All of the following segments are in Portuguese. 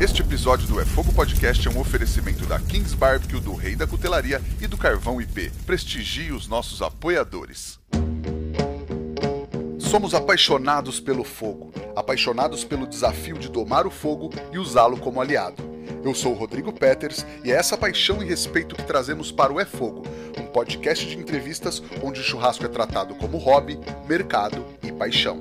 Este episódio do É Fogo Podcast é um oferecimento da Kings Barbecue, do Rei da Cutelaria e do Carvão IP. Prestigie os nossos apoiadores. Somos apaixonados pelo fogo, apaixonados pelo desafio de domar o fogo e usá-lo como aliado. Eu sou o Rodrigo Peters e é essa paixão e respeito que trazemos para o É Fogo, um podcast de entrevistas onde o churrasco é tratado como hobby, mercado e paixão.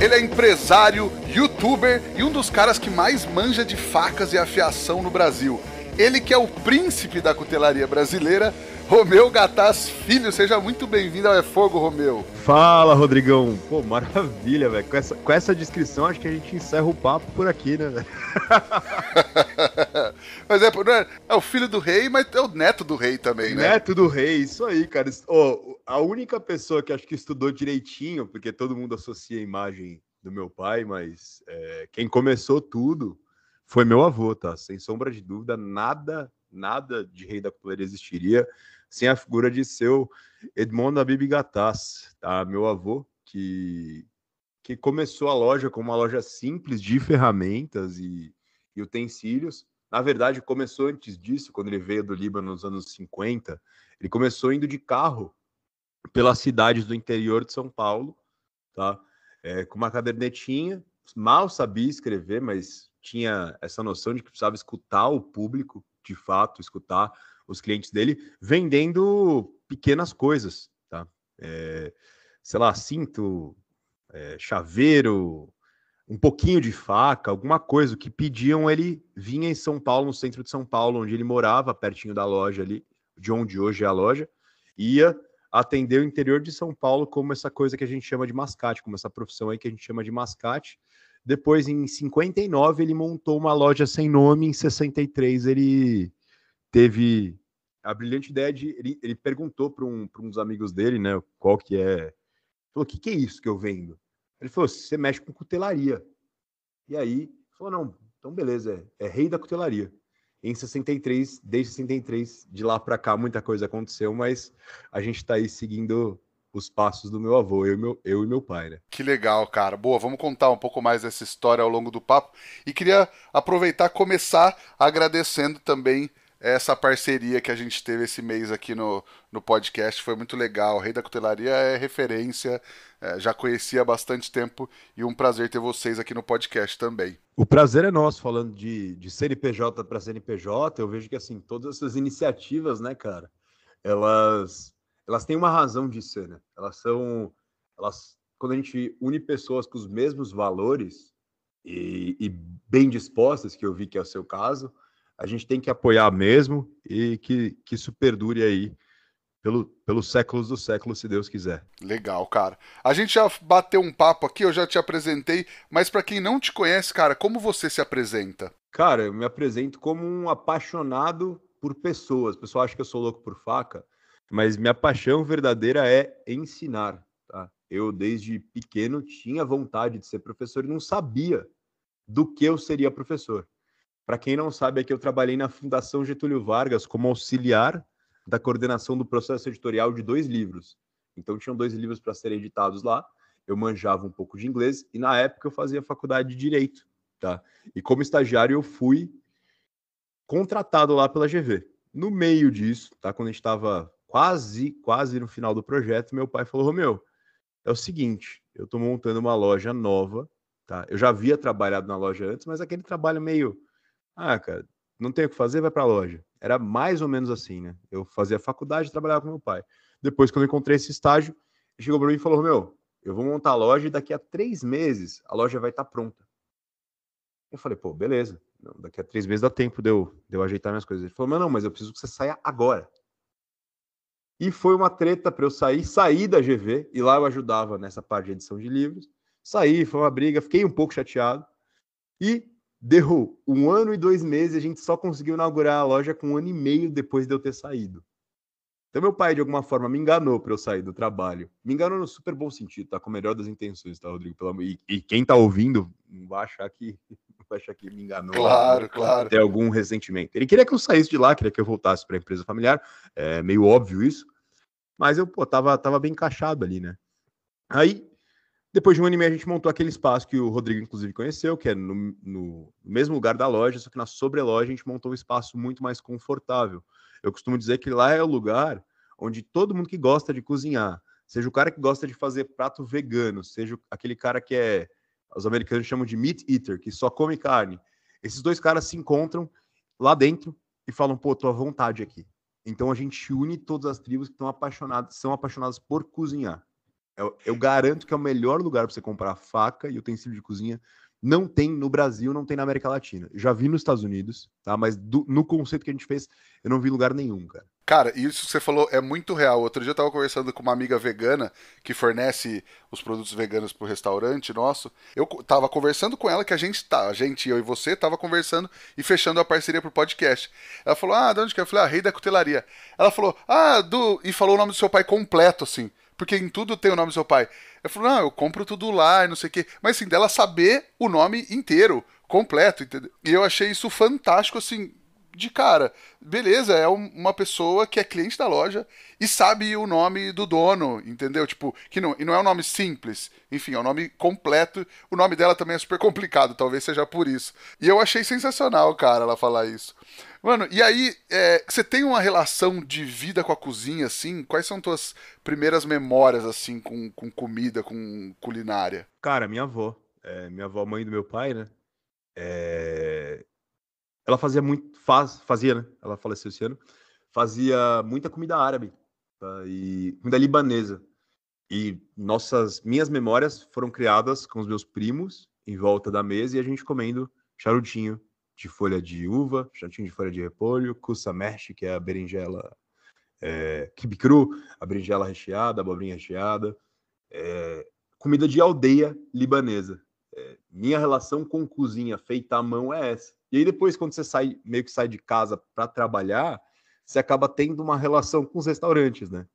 Ele é empresário, youtuber e um dos caras que mais manja de facas e afiação no Brasil. Ele que é o príncipe da cutelaria brasileira, Romeu Gataz Filho. Seja muito bem-vindo ao É Fogo, Romeu. Fala, Rodrigão. Pô, maravilha, velho. Com essa, com essa descrição, acho que a gente encerra o papo por aqui, né, velho? mas é, né, é, o filho do rei, mas é o neto do rei também, né? Neto do rei, isso aí, cara. Oh, a única pessoa que acho que estudou direitinho, porque todo mundo associa a imagem do meu pai, mas é, quem começou tudo foi meu avô, tá? Sem sombra de dúvida, nada, nada de rei da cultura existiria sem a figura de seu Edmond Abib Gattas, tá? Meu avô, que, que começou a loja como uma loja simples de ferramentas e, e utensílios. Na verdade, começou antes disso, quando ele veio do Líbano nos anos 50. Ele começou indo de carro pelas cidades do interior de São Paulo, tá? É, com uma cadernetinha, mal sabia escrever, mas tinha essa noção de que precisava escutar o público, de fato, escutar os clientes dele, vendendo pequenas coisas, tá? É, sei lá, cinto, é, chaveiro, um pouquinho de faca, alguma coisa. O que pediam, ele vinha em São Paulo, no centro de São Paulo, onde ele morava, pertinho da loja ali, de onde hoje é a loja, ia atender o interior de São Paulo como essa coisa que a gente chama de mascate, como essa profissão aí que a gente chama de mascate. Depois, em 59, ele montou uma loja sem nome. Em 63, ele teve a brilhante ideia de. Ele, ele perguntou para um, uns amigos dele, né, qual que é. Falou: o que, que é isso que eu vendo? Ele falou: você mexe com cutelaria. E aí, falou: não, então beleza, é, é rei da cutelaria em 63, desde 63, de lá para cá muita coisa aconteceu, mas a gente está aí seguindo os passos do meu avô, eu e meu, eu e meu pai, né? Que legal, cara. Boa, vamos contar um pouco mais dessa história ao longo do papo. E queria aproveitar começar agradecendo também essa parceria que a gente teve esse mês aqui no, no podcast. Foi muito legal. O Rei da Cutelaria é referência, é, já conhecia há bastante tempo e um prazer ter vocês aqui no podcast também. O prazer é nosso, falando de, de CNPJ para CNPJ. Eu vejo que, assim, todas essas iniciativas, né, cara, elas, elas têm uma razão de ser, né? Elas são. Elas, quando a gente une pessoas com os mesmos valores e, e bem dispostas, que eu vi que é o seu caso a gente tem que apoiar mesmo e que, que isso perdure aí pelo, pelos séculos dos séculos, se Deus quiser. Legal, cara. A gente já bateu um papo aqui, eu já te apresentei, mas para quem não te conhece, cara, como você se apresenta? Cara, eu me apresento como um apaixonado por pessoas. O pessoal acha que eu sou louco por faca, mas minha paixão verdadeira é ensinar. Tá? Eu, desde pequeno, tinha vontade de ser professor e não sabia do que eu seria professor. Para quem não sabe, aqui é eu trabalhei na Fundação Getúlio Vargas como auxiliar da coordenação do processo editorial de dois livros. Então, tinham dois livros para serem editados lá. Eu manjava um pouco de inglês e, na época, eu fazia faculdade de Direito. Tá? E como estagiário, eu fui contratado lá pela GV. No meio disso, tá? quando a gente estava quase, quase no final do projeto, meu pai falou, Romeu, é o seguinte, eu estou montando uma loja nova, tá? Eu já havia trabalhado na loja antes, mas aquele trabalho meio ah, cara, não tem o que fazer, vai para a loja. Era mais ou menos assim, né? Eu fazia faculdade e trabalhava com meu pai. Depois, quando eu encontrei esse estágio, chegou para mim e falou: Meu, eu vou montar a loja e daqui a três meses a loja vai estar tá pronta. Eu falei: Pô, beleza. daqui a três meses dá tempo de eu, de eu ajeitar minhas coisas. Ele falou: Mas não, mas eu preciso que você saia agora. E foi uma treta para eu sair, sair da GV, e lá eu ajudava nessa parte de edição de livros. Saí, foi uma briga, fiquei um pouco chateado. E Deu um ano e dois meses e a gente só conseguiu inaugurar a loja com um ano e meio depois de eu ter saído. Então, meu pai, de alguma forma, me enganou para eu sair do trabalho. Me enganou no super bom sentido, tá? Com a melhor das intenções, tá, Rodrigo? Pelo... E, e quem tá ouvindo não vai achar que, vai achar que me enganou. Claro, né? claro. Tem algum ressentimento. Ele queria que eu saísse de lá, queria que eu voltasse para a empresa familiar. É meio óbvio isso. Mas eu, pô, tava, tava bem encaixado ali, né? Aí, depois de um ano e meio, a gente montou aquele espaço que o Rodrigo, inclusive, conheceu, que é no, no mesmo lugar da loja, só que na sobreloja a gente montou um espaço muito mais confortável. Eu costumo dizer que lá é o lugar onde todo mundo que gosta de cozinhar, seja o cara que gosta de fazer prato vegano, seja aquele cara que é, os americanos chamam de meat eater, que só come carne. Esses dois caras se encontram lá dentro e falam, pô, tô à vontade aqui. Então a gente une todas as tribos que estão apaixonadas, são apaixonadas por cozinhar. Eu, é eu garanto que é o melhor lugar para você comprar faca e utensílio de cozinha. Não tem no Brasil, não tem na América Latina. Já vi nos Estados Unidos, tá? Mas do, no conceito que a gente fez, eu não vi lugar nenhum, cara. Cara, isso que você falou é muito real. Outro dia eu tava conversando com uma amiga vegana que fornece os produtos veganos pro restaurante nosso. Eu tava conversando com ela que a gente tá, a gente, eu e você, tava conversando e fechando a parceria pro podcast. Ela falou: "Ah, de onde que é?" Eu falei: "Ah, Rei da Cutelaria". Ela falou: "Ah, do" e falou o nome do seu pai completo assim porque em tudo tem o nome do seu pai. Eu falo, não, eu compro tudo lá e não sei o quê. Mas assim, dela saber o nome inteiro, completo, entendeu? E eu achei isso fantástico, assim, de cara, beleza, é uma pessoa que é cliente da loja e sabe o nome do dono, entendeu? Tipo, que não, e não é um nome simples, enfim, é um nome completo. O nome dela também é super complicado, talvez seja por isso. E eu achei sensacional, cara, ela falar isso. Mano, e aí, é, você tem uma relação de vida com a cozinha, assim? Quais são tuas primeiras memórias, assim, com, com comida, com culinária? Cara, minha avó. É, minha avó, mãe do meu pai, né? É, ela fazia muito, faz, fazia, né? Ela faleceu esse ano. Fazia muita comida árabe tá? e comida libanesa. E nossas, minhas memórias foram criadas com os meus primos em volta da mesa e a gente comendo charutinho de folha de uva, charutinho de folha de repolho, kusamesh, que é a berinjela é, cru, a berinjela recheada, a abobrinha recheada, é, comida de aldeia libanesa. É, minha relação com cozinha feita à mão é essa. E aí depois, quando você sai, meio que sai de casa para trabalhar, você acaba tendo uma relação com os restaurantes, né?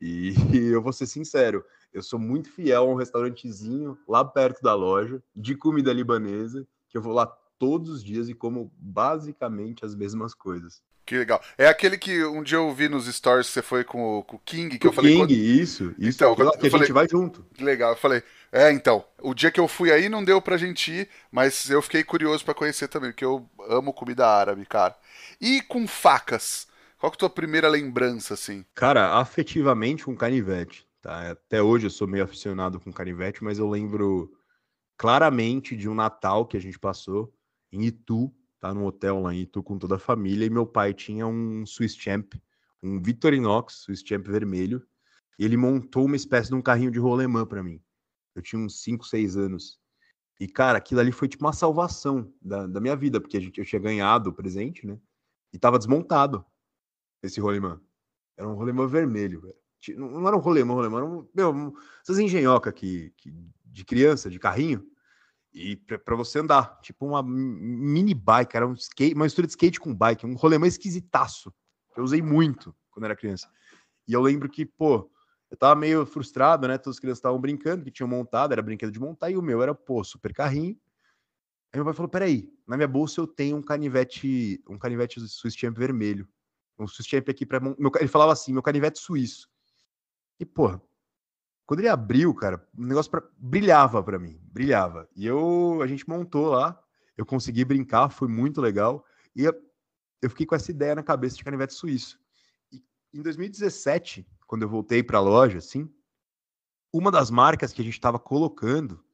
E, e eu vou ser sincero, eu sou muito fiel a um restaurantezinho lá perto da loja, de comida libanesa, que eu vou lá todos os dias e como basicamente as mesmas coisas. Que legal. É aquele que um dia eu vi nos stories que você foi com o, com o King, que eu falei. King, quando... isso, isso. Então, que a falei... gente vai junto. Que legal. Eu falei, é, então, o dia que eu fui aí não deu pra gente ir, mas eu fiquei curioso para conhecer também, porque eu amo comida árabe, cara. E com facas? Qual que é a tua primeira lembrança, assim? Cara, afetivamente com canivete, tá? Até hoje eu sou meio aficionado com canivete, mas eu lembro claramente de um Natal que a gente passou em Itu, tá num hotel lá em Itu com toda a família e meu pai tinha um Swiss Champ, um Victorinox, Swiss Champ vermelho, e ele montou uma espécie de um carrinho de rolemã para mim. Eu tinha uns 5, 6 anos. E, cara, aquilo ali foi tipo uma salvação da, da minha vida, porque a gente, eu tinha ganhado o presente, né? E tava desmontado esse rolemã. Era um rolemã vermelho, velho. Não, não era um rolemã, rolemã, era um, meu, essas engenhoca que, que, de criança, de carrinho, e para você andar, tipo uma mini bike, era um skate, uma mistura de skate com bike, um mais esquisitaço. Eu usei muito quando era criança. E eu lembro que, pô, eu tava meio frustrado, né? Todas as crianças estavam brincando, que tinham montado, era brinquedo de montar, e o meu era, pô, super carrinho. Aí meu pai falou: peraí, na minha bolsa eu tenho um canivete, um canivete Swiss Champ vermelho. Um Swiss Champ aqui pra. Meu, ele falava assim: meu canivete suíço. E, pô quando ele abriu, cara, o negócio pra... brilhava para mim, brilhava. E eu, a gente montou lá, eu consegui brincar, foi muito legal. E eu fiquei com essa ideia na cabeça de canivete suíço. E em 2017, quando eu voltei para a loja, assim, uma das marcas que a gente estava colocando,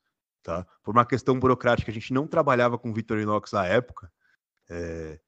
tá? Por uma questão burocrática, a gente não trabalhava com Victorinox na época. É...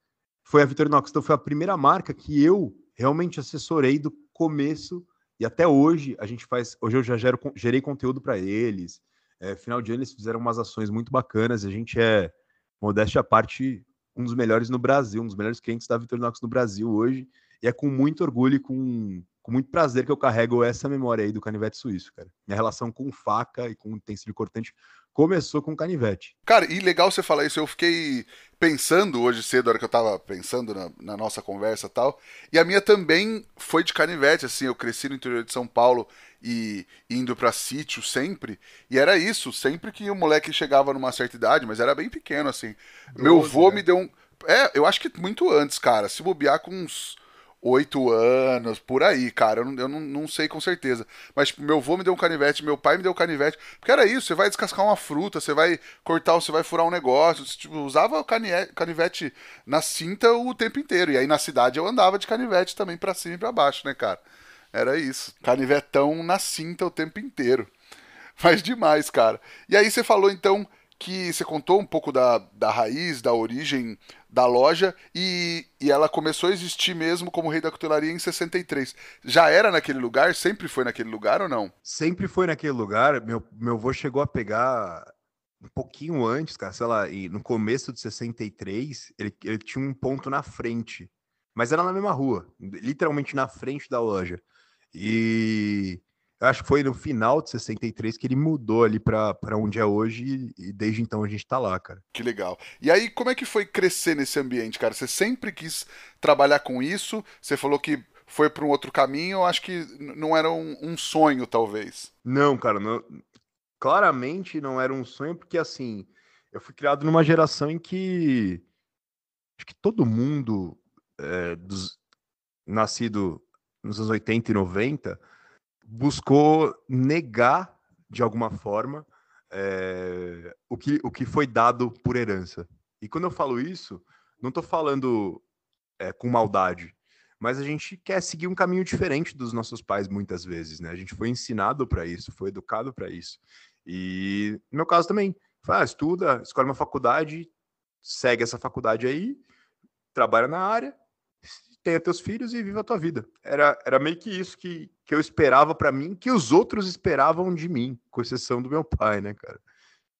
Foi a Victorinox, então foi a primeira marca que eu realmente assessorei do começo e até hoje a gente faz. Hoje eu já gero, gerei conteúdo para eles. É, final de ano eles fizeram umas ações muito bacanas. A gente é, modéstia à parte, um dos melhores no Brasil, um dos melhores clientes da Victorinox no Brasil hoje. E é com muito orgulho e com com muito prazer que eu carrego essa memória aí do canivete suíço, cara. Minha relação com faca e com utensílio cortante começou com canivete. Cara, e legal você falar isso. Eu fiquei pensando hoje cedo, a hora que eu tava pensando na, na nossa conversa e tal. E a minha também foi de canivete, assim. Eu cresci no interior de São Paulo e indo para sítio sempre. E era isso, sempre que o moleque chegava numa certa idade, mas era bem pequeno, assim. Doze, Meu vô né? me deu um. É, eu acho que muito antes, cara. Se bobear com uns oito anos, por aí, cara. Eu, não, eu não, não, sei com certeza. Mas, tipo, meu avô me deu um canivete, meu pai me deu um canivete. Porque era isso, você vai descascar uma fruta, você vai cortar, você vai furar um negócio. Tipo, usava o canivete na cinta o tempo inteiro. E aí na cidade eu andava de canivete também para cima e pra baixo, né, cara? Era isso. Canivetão na cinta o tempo inteiro. faz demais, cara. E aí você falou então que você contou um pouco da, da raiz, da origem da loja e, e ela começou a existir mesmo como rei da cutelaria em 63. Já era naquele lugar? Sempre foi naquele lugar ou não? Sempre foi naquele lugar. Meu, meu avô chegou a pegar um pouquinho antes, cara, sei lá, no começo de 63, ele, ele tinha um ponto na frente. Mas era na mesma rua, literalmente na frente da loja. E acho que foi no final de 63 que ele mudou ali para onde é hoje e desde então a gente tá lá, cara. Que legal. E aí, como é que foi crescer nesse ambiente, cara? Você sempre quis trabalhar com isso? Você falou que foi para um outro caminho, eu acho que não era um, um sonho, talvez. Não, cara, não, claramente não era um sonho, porque assim, eu fui criado numa geração em que acho que todo mundo é, dos, nascido nos anos 80 e 90 buscou negar de alguma forma é, o, que, o que foi dado por herança. E quando eu falo isso, não estou falando é, com maldade, mas a gente quer seguir um caminho diferente dos nossos pais muitas vezes, né? A gente foi ensinado para isso, foi educado para isso. E no meu caso também, faz ah, estuda, escolhe uma faculdade, segue essa faculdade aí, trabalha na área, tenha teus filhos e viva a tua vida. Era, era meio que isso que, que eu esperava para mim, que os outros esperavam de mim, com exceção do meu pai, né, cara?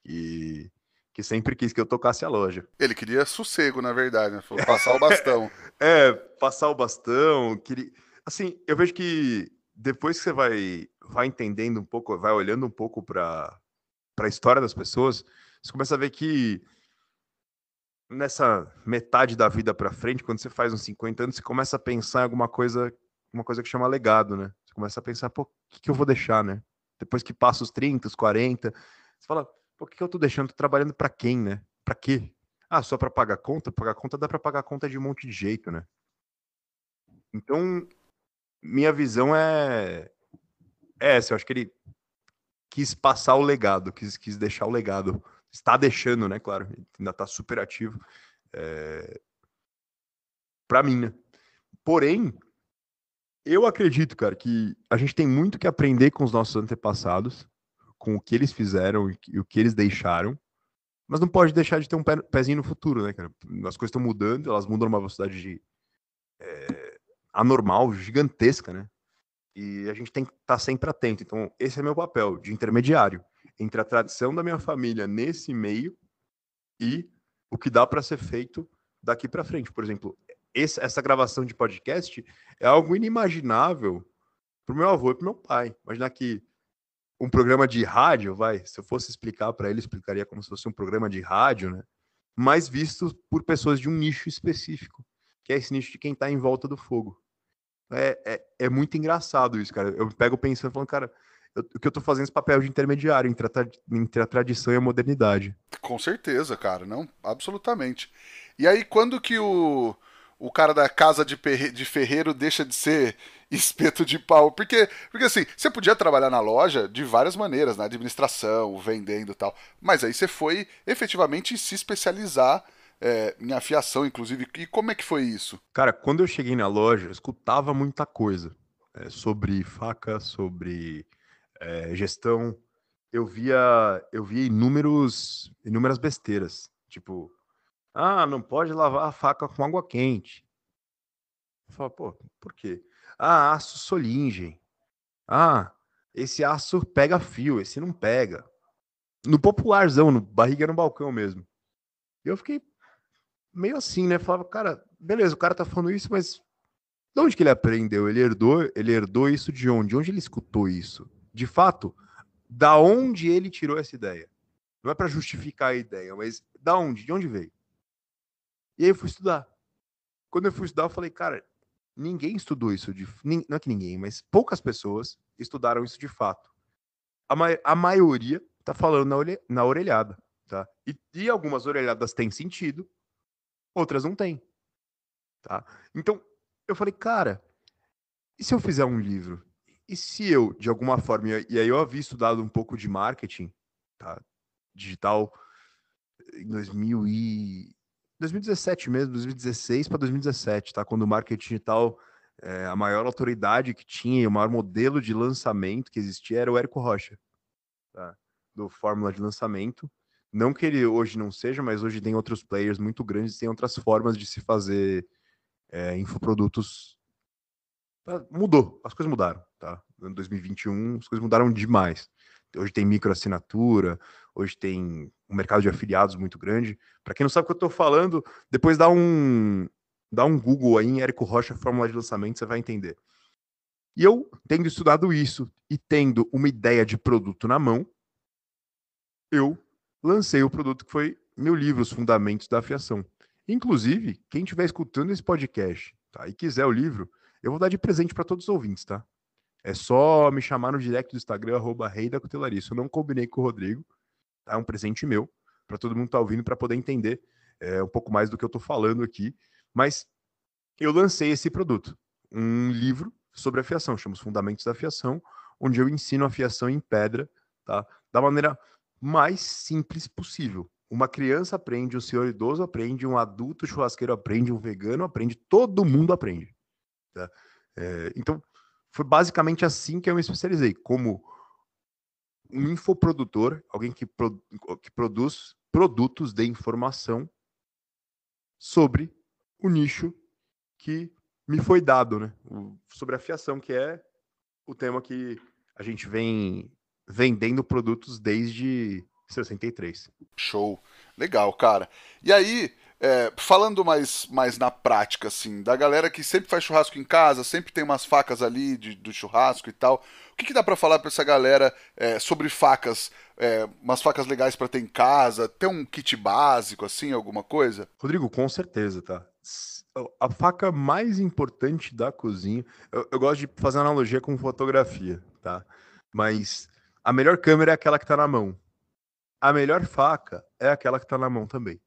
Que que sempre quis que eu tocasse a loja. Ele queria sossego, na verdade, né? Falou, passar o bastão. é, passar o bastão, queria... Assim, eu vejo que depois que você vai, vai entendendo um pouco, vai olhando um pouco para a história das pessoas, você começa a ver que nessa metade da vida para frente, quando você faz uns 50 anos, você começa a pensar em alguma coisa, uma coisa que chama legado, né? Você começa a pensar, pô, o que, que, eu vou deixar, né? Depois que passa os 30, os 40, você fala, pô, o que, que eu tô deixando? Tô trabalhando para quem, né? Para quê? Ah, só para pagar conta? Pagar conta dá para pagar conta de um monte de jeito, né? Então, minha visão é, é essa. Eu acho que ele quis passar o legado, quis, quis deixar o legado está deixando, né? Claro, ainda está super ativo. É... Eh, Para mim, né? Porém, eu acredito, cara, que a gente tem muito que aprender com os nossos antepassados, com o que eles fizeram e o que eles deixaram, mas não pode deixar de ter um pezinho no futuro, né, cara? As coisas estão mudando, elas mudam numa velocidade de, é, anormal, gigantesca, né? E a gente tem que estar tá sempre atento. Então, esse é meu papel de intermediário entre a tradição da minha família nesse meio e o que dá para ser feito daqui para frente. Por exemplo, esse, essa gravação de podcast é algo inimaginável para o meu avô e para meu pai. Imaginar que um programa de rádio, vai, se eu fosse explicar para ele, explicaria como se fosse um programa de rádio, né? Mas visto por pessoas de um nicho específico, que é esse nicho de quem está em volta do fogo. É, é, é, muito engraçado isso, cara. Eu me pego pensando, falando, cara, eu, que eu tô fazendo é esse papel de intermediário entre a, entre a tradição e a modernidade. Com certeza, cara, não, absolutamente. E aí, quando que o, o cara da casa de, perre, de ferreiro deixa de ser espeto de pau? Porque, porque assim, você podia trabalhar na loja de várias maneiras, na administração, vendendo e tal, mas aí você foi efetivamente se especializar é, em afiação, inclusive. E como é que foi isso? Cara, quando eu cheguei na loja, eu escutava muita coisa é, sobre faca, sobre é, gestão, eu via, eu via inúmeros, inúmeras besteiras. Tipo, ah, não pode lavar a faca com água quente. Eu falo, pô, por quê? Ah, aço solingem. Ah, esse aço pega fio, esse não pega. No popularzão, no barriga no balcão mesmo. Eu fiquei meio assim, né? Falava, cara, beleza, o cara tá falando isso, mas de onde que ele aprendeu? Ele herdou, ele herdou isso de onde? De onde ele escutou isso? de fato, da onde ele tirou essa ideia. Não é para justificar a ideia, mas da onde, de onde veio. E aí eu fui estudar. Quando eu fui estudar, eu falei, cara, ninguém estudou isso de, não é que ninguém, mas poucas pessoas estudaram isso de fato. A, ma a maioria tá falando na, orelha, na orelhada, tá? E, e, algumas orelhadas têm sentido, outras não têm, tá? Então eu falei, cara, e se eu fizer um livro e se eu, de alguma forma, e aí eu havia estudado um pouco de marketing tá, digital em 2000 e 2017 mesmo, 2016 para 2017, tá? Quando o marketing digital, é, a maior autoridade que tinha, o maior modelo de lançamento que existia era o Érico Rocha, tá? do Fórmula de Lançamento. Não que ele hoje não seja, mas hoje tem outros players muito grandes, tem outras formas de se fazer é, infoprodutos Tá, mudou, as coisas mudaram, tá? No ano 2021, as coisas mudaram demais. Hoje tem microassinatura, hoje tem um mercado de afiliados muito grande. Para quem não sabe o que eu estou falando, depois dá um, dá um Google aí em Érico Rocha Fórmula de Lançamento, você vai entender. E eu, tendo estudado isso e tendo uma ideia de produto na mão, eu lancei o produto que foi meu livro, Os Fundamentos da Afiação. Inclusive, quem estiver escutando esse podcast tá, e quiser o livro, eu vou dar de presente para todos os ouvintes, tá? É só me chamar no direct do Instagram, arroba rei da cutelaria. Isso eu não combinei com o Rodrigo. Tá? É um presente meu, para todo mundo que tá ouvindo, para poder entender é, um pouco mais do que eu estou falando aqui. Mas eu lancei esse produto, um livro sobre afiação, chama Os Fundamentos da Fiação, onde eu ensino a em pedra, tá? Da maneira mais simples possível. Uma criança aprende, um senhor idoso aprende, um adulto churrasqueiro aprende, um vegano aprende, todo mundo aprende. Tá? É, então, foi basicamente assim que eu me especializei, como um infoprodutor, alguém que, pro, que produz produtos de informação sobre o nicho que me foi dado, né? O, sobre a fiação, que é o tema que a gente vem vendendo produtos desde 63. Show. Legal, cara. E aí, é, falando mais, mais na prática, assim, da galera que sempre faz churrasco em casa, sempre tem umas facas ali de, do churrasco e tal, o que, que dá para falar para essa galera é, sobre facas? É, umas facas legais para ter em casa? Ter um kit básico, assim, alguma coisa? Rodrigo, com certeza, tá? A faca mais importante da cozinha. Eu, eu gosto de fazer analogia com fotografia, tá? Mas a melhor câmera é aquela que tá na mão. A melhor faca é aquela que tá na mão também.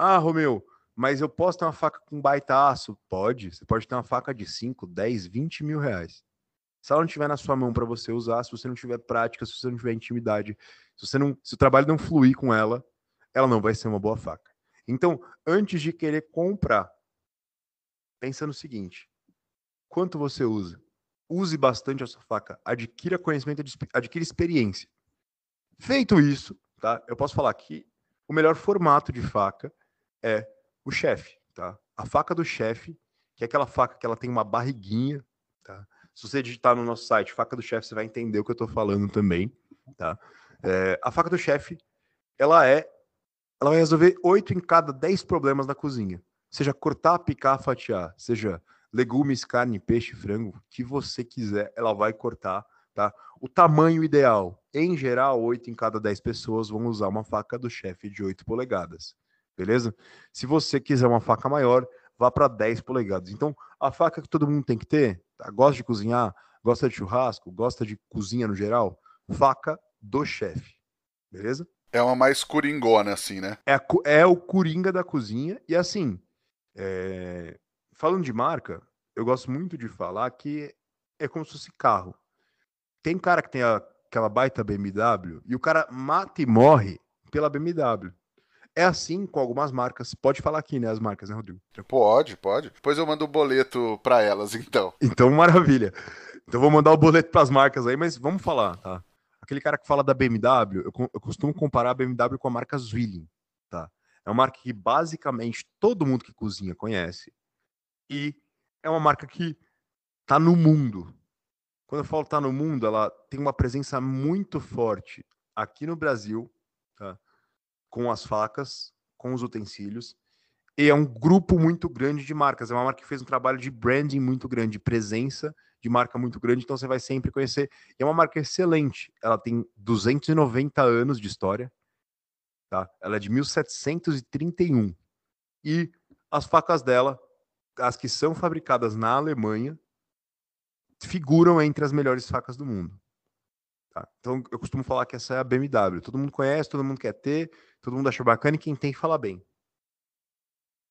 Ah, Romeu, mas eu posso ter uma faca com baita aço? Pode. Você pode ter uma faca de 5, 10, 20 mil reais. Se ela não tiver na sua mão para você usar, se você não tiver prática, se você não tiver intimidade, se, você não, se o trabalho não fluir com ela, ela não vai ser uma boa faca. Então, antes de querer comprar, pensa no seguinte: quanto você usa? Use bastante a sua faca, adquira conhecimento, adquira experiência. Feito isso, tá? Eu posso falar que o melhor formato de faca é o chefe, tá? A faca do chefe, que é aquela faca que ela tem uma barriguinha, tá? Se você digitar no nosso site faca do chefe, você vai entender o que eu estou falando também, tá? É, a faca do chefe, ela é, ela vai resolver oito em cada dez problemas da cozinha. Seja cortar, picar, fatiar, seja legumes, carne, peixe, frango, que você quiser, ela vai cortar, tá? O tamanho ideal, em geral, oito em cada dez pessoas vão usar uma faca do chefe de oito polegadas beleza? Se você quiser uma faca maior, vá para 10 polegadas. Então, a faca que todo mundo tem que ter, tá? gosta de cozinhar, gosta de churrasco, gosta de cozinha no geral, faca do chefe, beleza? É uma mais coringona, assim, né? É, a, é o coringa da cozinha. E assim, é... falando de marca, eu gosto muito de falar que é como se fosse carro. Tem cara que tem a, aquela baita BMW e o cara mata e morre pela BMW. É assim com algumas marcas. Pode falar aqui, né? As marcas, né, Rodrigo? Pode, pode. Depois eu mando o boleto para elas, então. Então, maravilha. Então, vou mandar o boleto para as marcas aí, mas vamos falar, tá? Aquele cara que fala da BMW, eu, eu costumo comparar a BMW com a marca Zwilling, tá? É uma marca que basicamente todo mundo que cozinha conhece e é uma marca que tá no mundo. Quando eu falo tá no mundo, ela tem uma presença muito forte aqui no Brasil, tá? com as facas, com os utensílios. E é um grupo muito grande de marcas. É uma marca que fez um trabalho de branding muito grande, de presença de marca muito grande. Então você vai sempre conhecer. E é uma marca excelente. Ela tem 290 anos de história. Tá? Ela é de 1731. E as facas dela, as que são fabricadas na Alemanha, figuram entre as melhores facas do mundo. Tá? Então eu costumo falar que essa é a BMW. Todo mundo conhece, todo mundo quer ter, todo mundo acha bacana e quem tem fala bem.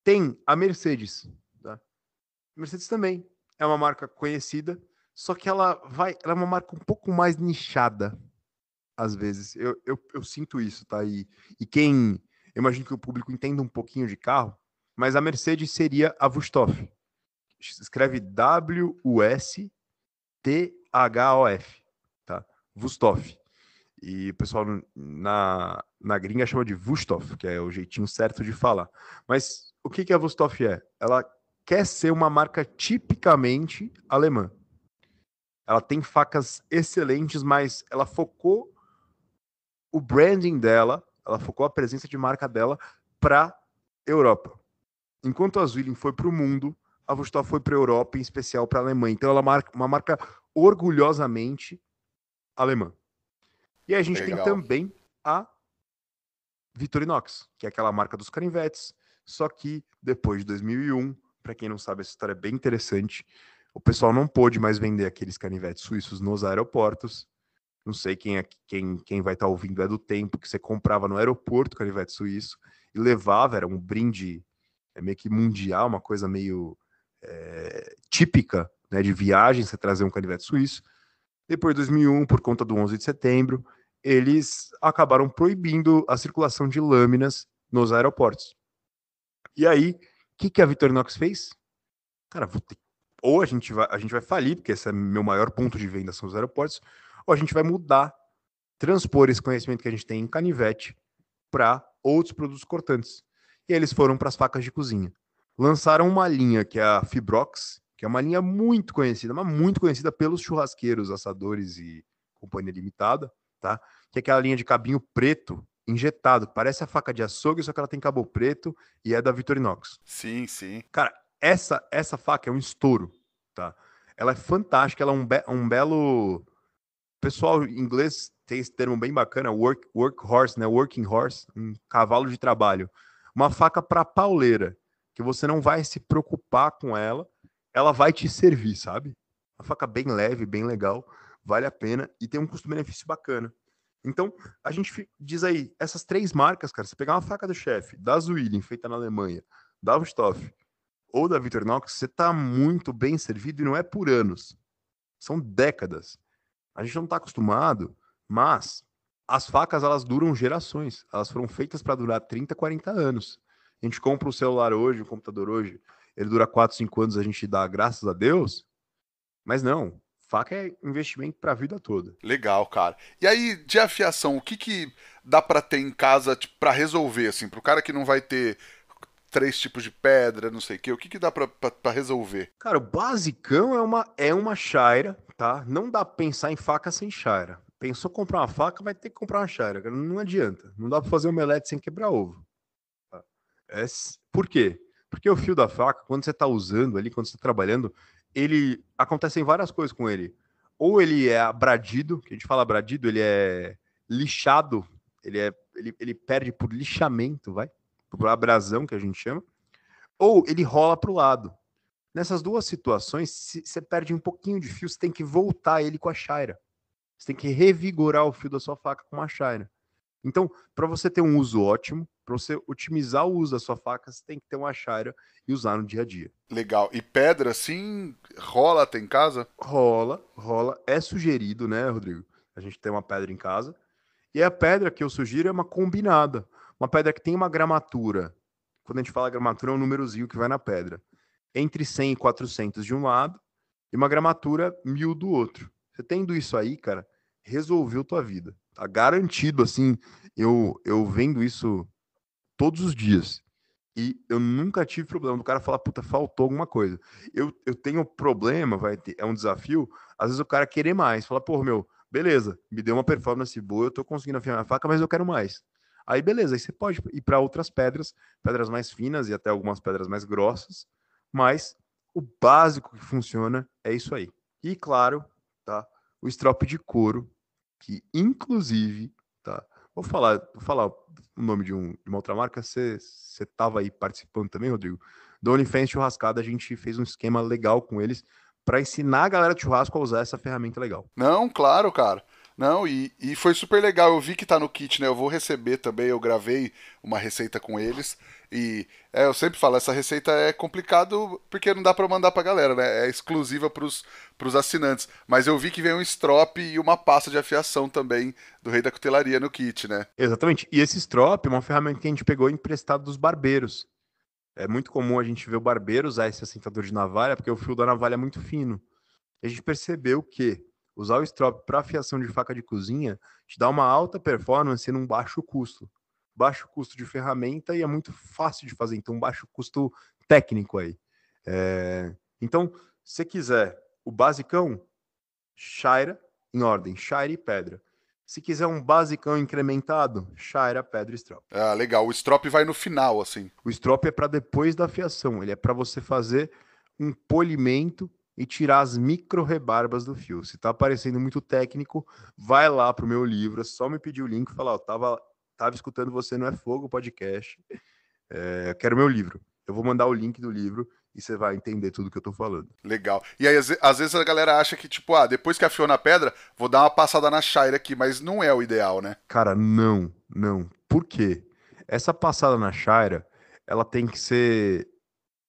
Tem a Mercedes. Tá? Mercedes também é uma marca conhecida, só que ela vai, ela é uma marca um pouco mais nichada, às vezes. Eu, eu, eu sinto isso, tá? E, e quem. Eu imagino que o público entenda um pouquinho de carro, mas a Mercedes seria a Wusthof. Escreve W-U-S-T-H-O-F. Vustov. E o pessoal na, na gringa chama de Vustov, que é o jeitinho certo de falar. Mas o que, que a Vustov é? Ela quer ser uma marca tipicamente alemã. Ela tem facas excelentes, mas ela focou o branding dela, ela focou a presença de marca dela para Europa. Enquanto a Zwilling foi para o mundo, a Vostok foi para a Europa, em especial para a Alemanha. Então ela é marca uma marca orgulhosamente alemã. E a gente Legal. tem também a Victorinox, que é aquela marca dos canivetes, só que depois de 2001, para quem não sabe, essa história é bem interessante. O pessoal não pôde mais vender aqueles canivetes suíços nos aeroportos. Não sei quem é, quem, quem vai estar tá ouvindo é do tempo que você comprava no aeroporto o canivete suíço e levava, era um brinde é meio que mundial, uma coisa meio é, típica né, de viagem, você trazer um canivete suíço. Depois de 2001, por conta do 11 de setembro, eles acabaram proibindo a circulação de lâminas nos aeroportos. E aí, o que, que a Victorinox fez? Cara, ter... ou a gente, vai, a gente vai falir, porque esse é meu maior ponto de venda são os aeroportos, ou a gente vai mudar, transpor esse conhecimento que a gente tem em canivete para outros produtos cortantes. E eles foram para as facas de cozinha. Lançaram uma linha que é a Fibrox, que é uma linha muito conhecida, mas muito conhecida pelos churrasqueiros, assadores e companhia limitada, tá? Que é aquela linha de cabinho preto injetado, parece a faca de açougue, só que ela tem cabo preto e é da Victorinox. Sim, sim. Cara, essa essa faca é um estouro, tá? Ela é fantástica, ela é um, be um belo pessoal em inglês tem esse termo bem bacana, work, work horse, né? Working horse, um cavalo de trabalho. Uma faca para pauleira, que você não vai se preocupar com ela, ela vai te servir, sabe? Uma faca bem leve, bem legal, vale a pena e tem um custo-benefício bacana. Então, a gente diz aí, essas três marcas, cara, se pegar uma faca do chefe, da Zwilling, feita na Alemanha, da Wusthof ou da Victor Knox, você tá muito bem servido e não é por anos. São décadas. A gente não está acostumado, mas as facas elas duram gerações. Elas foram feitas para durar 30, 40 anos. A gente compra o um celular hoje, o um computador hoje, ele dura 4, 5 anos, a gente dá graças a Deus. Mas não, faca é investimento para a vida toda. Legal, cara. E aí, de afiação, o que, que dá para ter em casa para tipo, resolver, assim, para o cara que não vai ter três tipos de pedra, não sei o que, o que, que dá para resolver? Cara, o basicão é uma, é uma chaira, tá? Não dá pra pensar em faca sem chaira. Pensou comprar uma faca, vai ter que comprar uma chaira, cara. Não adianta. Não dá para fazer omelete sem quebrar ovo. Tá? É, por quê? Porque o fio da faca, quando você está usando ali, quando você está trabalhando, ele acontecem várias coisas com ele. Ou ele é abradido, que a gente fala abradido, ele é lixado, ele, é, ele, ele perde por lixamento, vai? Por abrasão, que a gente chama. Ou ele rola para o lado. Nessas duas situações, você perde um pouquinho de fio, você tem que voltar ele com a chaira. Você tem que revigorar o fio da sua faca com a chaira. Então, para você ter um uso ótimo, para você otimizar o uso da sua faca, você tem que ter uma achária e usar no dia a dia. Legal. E pedra, sim, rola até em casa? Rola, rola. É sugerido, né, Rodrigo? A gente tem uma pedra em casa. E a pedra que eu sugiro é uma combinada. Uma pedra que tem uma gramatura. Quando a gente fala gramatura, é um númerozinho que vai na pedra. Entre 100 e 400 de um lado e uma gramatura mil do outro. Você tendo isso aí, cara, resolveu tua vida. Tá garantido, assim. Eu, eu vendo isso todos os dias. E eu nunca tive problema do cara falar, puta, faltou alguma coisa. Eu, eu tenho problema, vai ter, é um desafio, às vezes o cara querer mais, falar, pô, meu, beleza, me deu uma performance boa, eu tô conseguindo afiar minha faca, mas eu quero mais. Aí beleza, aí você pode ir para outras pedras, pedras mais finas e até algumas pedras mais grossas, mas o básico que funciona é isso aí. E claro, tá, o strop de couro, que inclusive, tá, Vou falar, vou falar o nome de, um, de uma outra marca. Você estava aí participando também, Rodrigo? Do OnlyFans Churrascada, a gente fez um esquema legal com eles para ensinar a galera de churrasco a usar essa ferramenta legal. Não, claro, cara. Não, e, e foi super legal. Eu vi que tá no kit, né? Eu vou receber também. Eu gravei uma receita com eles. E é, eu sempre falo, essa receita é complicado porque não dá para mandar pra galera, né? É exclusiva pros, pros assinantes. Mas eu vi que vem um strop e uma pasta de afiação também do Rei da Cutelaria no kit, né? Exatamente. E esse strop é uma ferramenta que a gente pegou emprestado dos barbeiros. É muito comum a gente ver o barbeiro usar esse assentador de navalha porque o fio da navalha é muito fino. E a gente percebeu que Usar o strop para afiação de faca de cozinha te dá uma alta performance num baixo custo. Baixo custo de ferramenta e é muito fácil de fazer, então baixo custo técnico aí. É... Então, se quiser o basicão, Shaira em ordem, Shaira e pedra. Se quiser um basicão incrementado, Shaira, pedra e strop. Ah, legal. O strop vai no final, assim. O strop é para depois da afiação. Ele é para você fazer um polimento e tirar as micro rebarbas do fio. Se tá parecendo muito técnico, vai lá pro meu livro, é só me pedir o link e falar, ó, tava, tava escutando você não é fogo podcast, é, quero meu livro. Eu vou mandar o link do livro e você vai entender tudo que eu tô falando. Legal. E aí, às vezes a galera acha que, tipo, ah, depois que afiou na pedra, vou dar uma passada na Shire aqui, mas não é o ideal, né? Cara, não, não. Por quê? Essa passada na Shire, ela tem que ser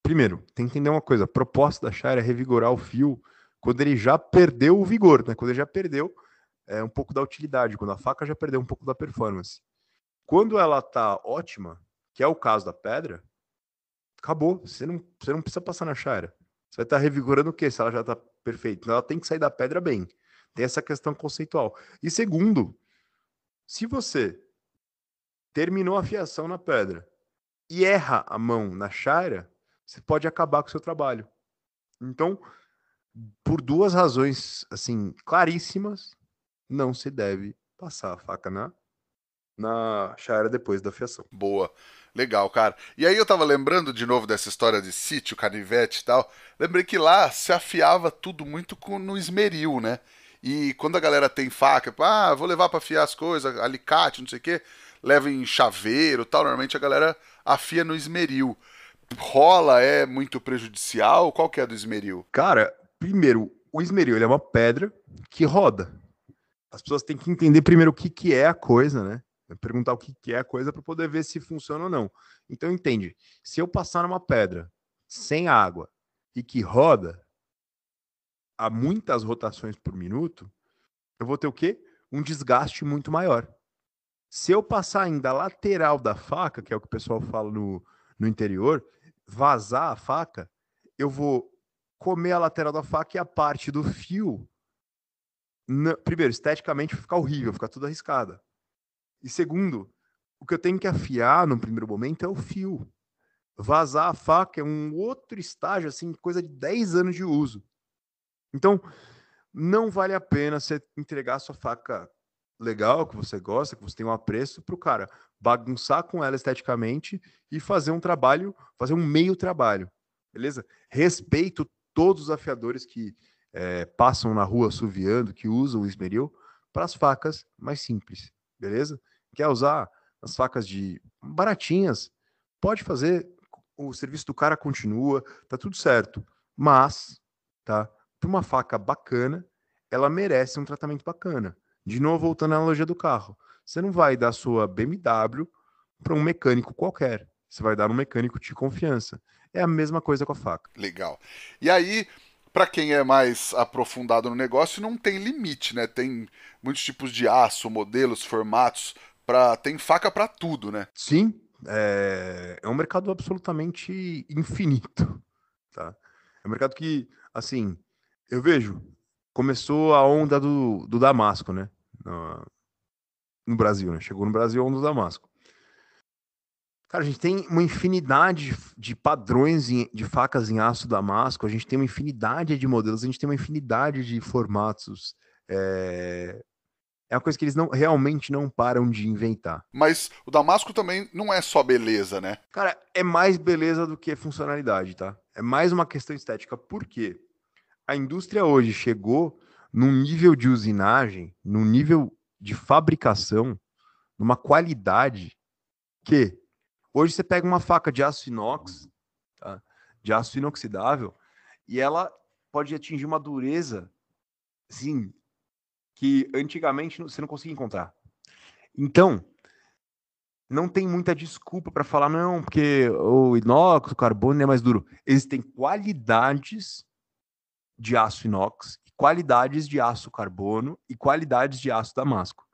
Primeiro, tem que entender uma coisa: a proposta da Shire é revigorar o fio quando ele já perdeu o vigor, né? quando ele já perdeu é, um pouco da utilidade, quando a faca já perdeu um pouco da performance. Quando ela está ótima, que é o caso da pedra, acabou. Você não, você não precisa passar na Shire. Você vai estar tá revigorando o quê se ela já está perfeita? Então ela tem que sair da pedra bem. Tem essa questão conceitual. E segundo, se você terminou a fiação na pedra e erra a mão na chaira, você pode acabar com o seu trabalho. Então, por duas razões assim claríssimas, não se deve passar a faca na na depois da fiação. Boa. Legal, cara. E aí eu tava lembrando de novo dessa história de sítio, canivete e tal. Lembrei que lá se afiava tudo muito com, no esmeril, né? E quando a galera tem faca, tipo, ah, vou levar para afiar as coisas, alicate, não sei o quê, leva em chaveiro tal. Normalmente a galera afia no esmeril rola é muito prejudicial? Qual que é a do esmeril? Cara, primeiro, o esmeril ele é uma pedra que roda. As pessoas têm que entender primeiro o que, que é a coisa, né? Perguntar o que, que é a coisa para poder ver se funciona ou não. Então, entende, se eu passar numa pedra sem água e que roda a muitas rotações por minuto, eu vou ter o quê? Um desgaste muito maior. Se eu passar ainda a lateral da faca, que é o que o pessoal fala no, no interior, vazar a faca, eu vou comer a lateral da faca e a parte do fio. primeiro, esteticamente fica horrível, fica tudo arriscada. E segundo, o que eu tenho que afiar no primeiro momento é o fio. Vazar a faca é um outro estágio, assim, coisa de 10 anos de uso. Então, não vale a pena você entregar a sua faca legal, que você gosta, que você tem um apreço, para o cara bagunçar com ela esteticamente e fazer um trabalho, fazer um meio trabalho, beleza? Respeito todos os afiadores que é, passam na rua assoviando, que usam o esmeril, para as facas mais simples, beleza? Quer usar as facas de baratinhas? Pode fazer, o serviço do cara continua, tá tudo certo. Mas, tá? Para uma faca bacana, ela merece um tratamento bacana. De novo, voltando à analogia do carro. Você não vai dar sua BMW para um mecânico qualquer. Você vai dar um mecânico de confiança. É a mesma coisa com a faca. Legal. E aí, para quem é mais aprofundado no negócio, não tem limite, né? Tem muitos tipos de aço, modelos, formatos. Pra... Tem faca para tudo, né? Sim. É... é um mercado absolutamente infinito. Tá? É um mercado que, assim, eu vejo, começou a onda do, do Damasco, né? no Brasil, né? Chegou no Brasil é um do Damasco. Cara, a gente tem uma infinidade de padrões de facas em aço damasco, a gente tem uma infinidade de modelos, a gente tem uma infinidade de formatos. É, é uma coisa que eles não, realmente não param de inventar. Mas o Damasco também não é só beleza, né? Cara, é mais beleza do que funcionalidade, tá? É mais uma questão estética. Por quê? A indústria hoje chegou num nível de usinagem, num nível de fabricação, numa qualidade que hoje você pega uma faca de aço inox, tá? de aço inoxidável, e ela pode atingir uma dureza, sim, que antigamente você não conseguia encontrar. Então, não tem muita desculpa para falar, não, porque o inox, o carbono é mais duro. Existem qualidades de aço inox qualidades de aço carbono e qualidades de aço damasco,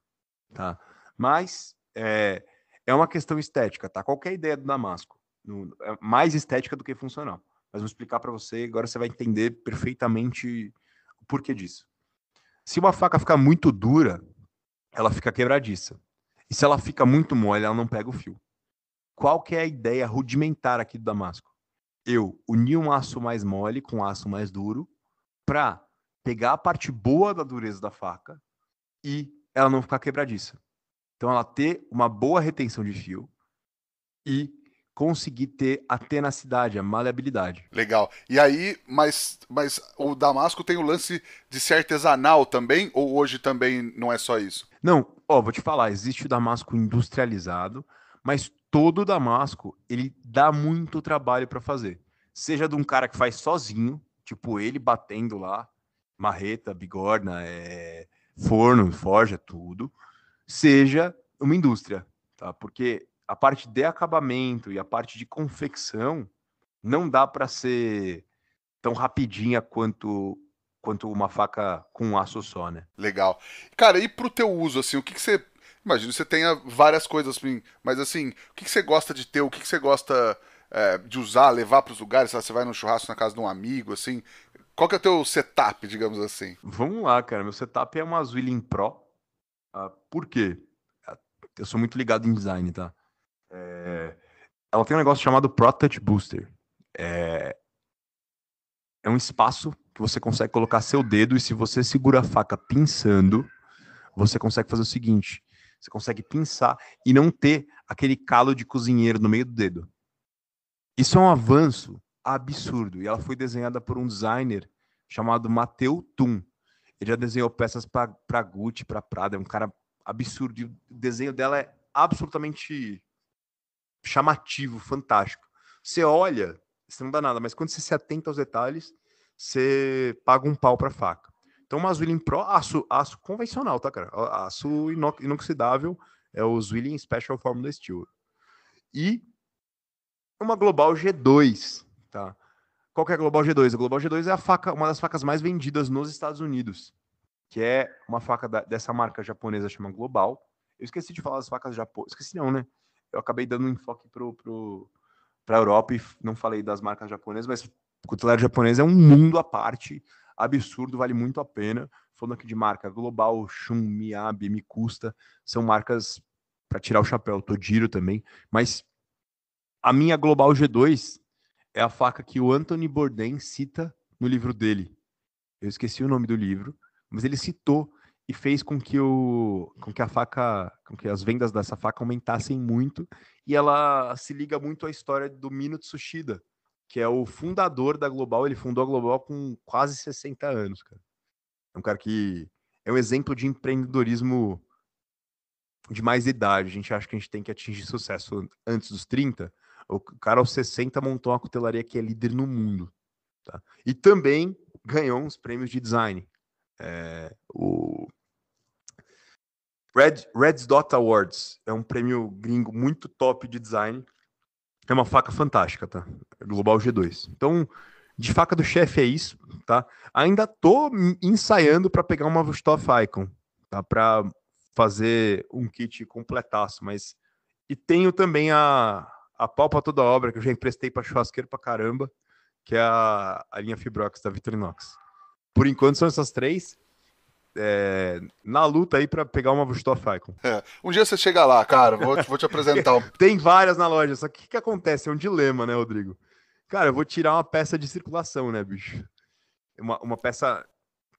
tá? Mas é, é uma questão estética, tá? Qual é a ideia do damasco, no, é mais estética do que funcional. Mas vou explicar para você, agora você vai entender perfeitamente o porquê disso. Se uma faca ficar muito dura, ela fica quebradiça. E se ela fica muito mole, ela não pega o fio. Qual que é a ideia rudimentar aqui do Damasco? Eu unir um aço mais mole com um aço mais duro para pegar a parte boa da dureza da faca e ela não ficar quebradiça. Então, ela ter uma boa retenção de fio e conseguir ter a tenacidade, a maleabilidade. Legal. E aí, mas, mas o Damasco tem o lance de ser artesanal também? Ou hoje também não é só isso? Não, ó, vou te falar, existe o Damasco industrializado, mas todo o Damasco, ele dá muito trabalho para fazer. Seja de um cara que faz sozinho, tipo ele batendo lá, marreta, bigorna, é, forno, forja, tudo, seja uma indústria, tá? Porque a parte de acabamento e a parte de confecção não dá para ser tão rapidinha quanto quanto uma faca com um aço só, né? Legal. Cara, e pro teu uso assim, o que que você imagino você tenha várias coisas assim, mas assim, o que, que você gosta de ter, o que, que você gosta é, de usar, levar para os lugares, você vai num churrasco na casa de um amigo, assim, qual que é o teu setup, digamos assim? Vamos lá, cara. Meu setup é uma Zwilling Pro. Uh, por quê? Ah, eu sou muito ligado em design, tá? É... Ela tem um negócio chamado Pro Touch Booster. É... é um espaço que você consegue colocar seu dedo e se você segura a faca pinçando, você consegue fazer o seguinte: você consegue pinçar e não ter aquele calo de cozinheiro no meio do dedo. Isso é um avanço absurdo. E ela foi desenhada por um designer chamado Mateu Tum. Ele já desenhou peças para Gucci, para Prada, é um cara absurdo. E o desenho dela é absolutamente chamativo, fantástico. Você olha, você não dá nada, mas quando você se atenta aos detalhes, você paga um pau para faca. Então, uma Zwilling Pro, aço, aço convencional, tá, cara? Aço inox, inoxidável, é o Zwilling Special Formula Steel. E uma Global G2, Tá? Qual que é a Global G2? A Global G2 é a faca, uma das facas mais vendidas nos Estados Unidos, que é uma faca da, dessa marca japonesa chama Global. Eu esqueci de falar das facas japonesas, esqueci não, né? Eu acabei dando um enfoque pro, pro, a Europa e não falei das marcas japonesas, mas o cutelaria japonês é um mundo à parte, absurdo, vale muito a pena. Falando aqui de marca Global, Shun, Miyabi, Me Custa, são marcas para tirar o chapéu, Todiro também, mas a minha Global G2 é a faca que o Anthony Bourdain cita no livro dele. Eu esqueci o nome do livro, mas ele citou e fez com que o com que a faca, com que as vendas dessa faca aumentassem muito, e ela se liga muito à história do Mino Tsushida, que é o fundador da Global, ele fundou a Global com quase 60 anos, cara. É um cara que é um exemplo de empreendedorismo de mais idade. A gente acha que a gente tem que atingir sucesso antes dos 30, o cara aos 60 montou uma cutelaria que é líder no mundo. Tá? E também ganhou uns prêmios de design. É, o Red, Red Dot Awards é um prêmio gringo muito top de design. É uma faca fantástica, tá? Global G2. Então, de faca do chefe é isso, tá? Ainda tô ensaiando para pegar uma Vostov Icon, tá? Para fazer um kit completaço, mas e tenho também a a Palpa Toda Obra, que eu já emprestei para churrasqueiro pra caramba, que é a, a linha Fibrox da Vitorinox. Por enquanto são essas três. É, na luta aí para pegar uma Vustoff Icon. É, um dia você chega lá, cara, vou, vou te apresentar. Tem várias na loja, só que o que, acontece? É um dilema, né, Rodrigo? Cara, eu vou tirar uma peça de circulação, né, bicho? Uma, uma peça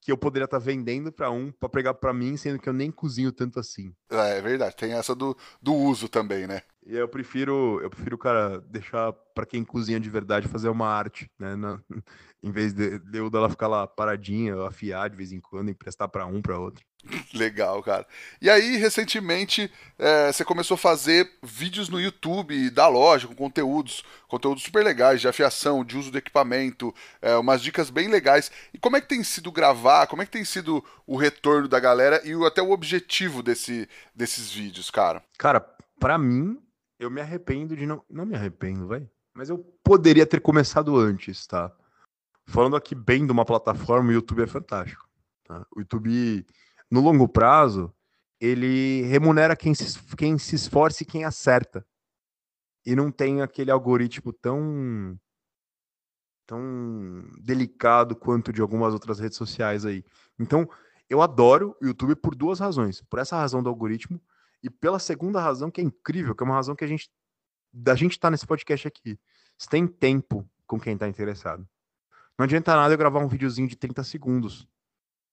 que eu poderia estar tá vendendo para um para pegar para mim, sendo que eu nem cozinho tanto assim. É, é verdade, tem essa do, do uso também, né? eu prefiro, eu prefiro, cara, deixar para quem cozinha de verdade fazer uma arte, né? Na, em vez de, de eu dela ficar lá paradinha, afiar de vez em quando, emprestar para um, para outro. Legal, cara. E aí, recentemente, é, você começou a fazer vídeos no YouTube da loja, com conteúdos, conteúdos super legais de afiação, de uso do equipamento, é, umas dicas bem legais. E como é que tem sido gravar? Como é que tem sido o retorno da galera e o, até o objetivo desse, desses vídeos, cara? Cara, para mim, eu me arrependo de não. Não me arrependo, vai. Mas eu poderia ter começado antes, tá? Falando aqui bem de uma plataforma, o YouTube é fantástico. Tá? O YouTube, no longo prazo, ele remunera quem se, quem se esforça e quem acerta. E não tem aquele algoritmo tão tão delicado quanto de algumas outras redes sociais aí. Então, eu adoro o YouTube por duas razões. Por essa razão do algoritmo e pela segunda razão, que é incrível, que é uma razão que a gente. da gente tá nesse podcast aqui. Você tem tempo com quem tá interessado. Não adianta nada eu gravar um videozinho de 30 segundos